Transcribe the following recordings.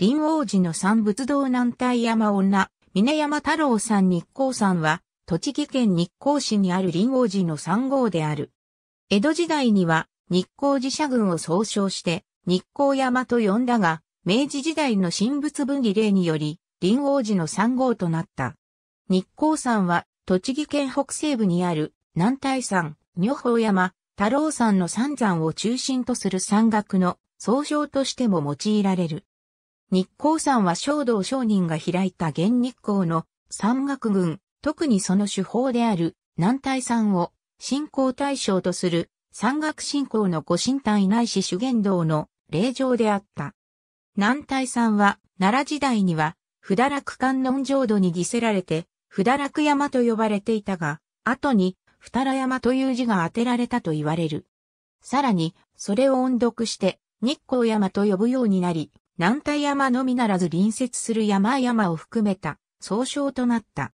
林王寺の産仏堂南体山女、峰山太郎さん日光山は、栃木県日光市にある林王寺の三号である。江戸時代には、日光寺社群を総称して、日光山と呼んだが、明治時代の神仏分離令により、林王寺の三号となった。日光山は、栃木県北西部にある、南大山、女宝山、太郎山の三山を中心とする山岳の総称としても用いられる。日光山は小道商人が開いた現日光の山岳群、特にその手法である南体山を信仰対象とする山岳信仰の御神体ないし主言道の霊場であった。南体山は奈良時代には不堕落観音浄土に犠せられて不堕落山と呼ばれていたが、後に二良山という字が当てられたと言われる。さらに、それを音読して日光山と呼ぶようになり、南太山のみならず隣接する山々を含めた総称となった。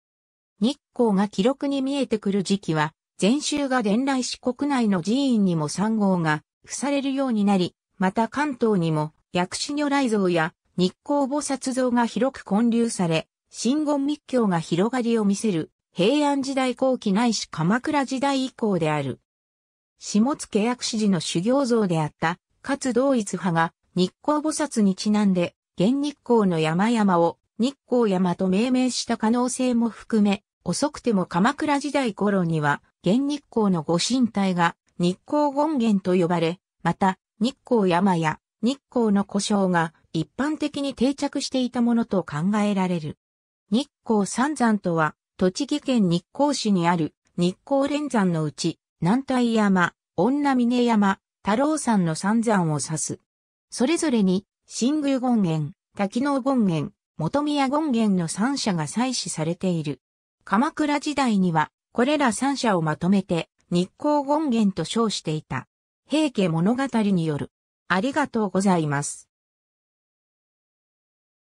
日光が記録に見えてくる時期は、禅宗が伝来し国内の寺院にも参号が付されるようになり、また関東にも薬師如来像や日光菩薩像が広く建立され、新言密教が広がりを見せる平安時代後期ないし鎌倉時代以降である。下津家薬師寺の修行像であった、かつ同一派が日光菩薩にちなんで、現日光の山々を日光山と命名した可能性も含め、遅くても鎌倉時代頃には、現日光のご神体が日光権現と呼ばれ、また日光山や日光の故障が一般的に定着していたものと考えられる。日光三山とは、栃木県日光市にある日光連山のうち、南大山、女峰山、太郎山の三山を指す。それぞれに、新宮権現、滝野権現、元宮権現の三社が採取されている。鎌倉時代には、これら三社をまとめて、日光権現と称していた。平家物語による。ありがとうございます。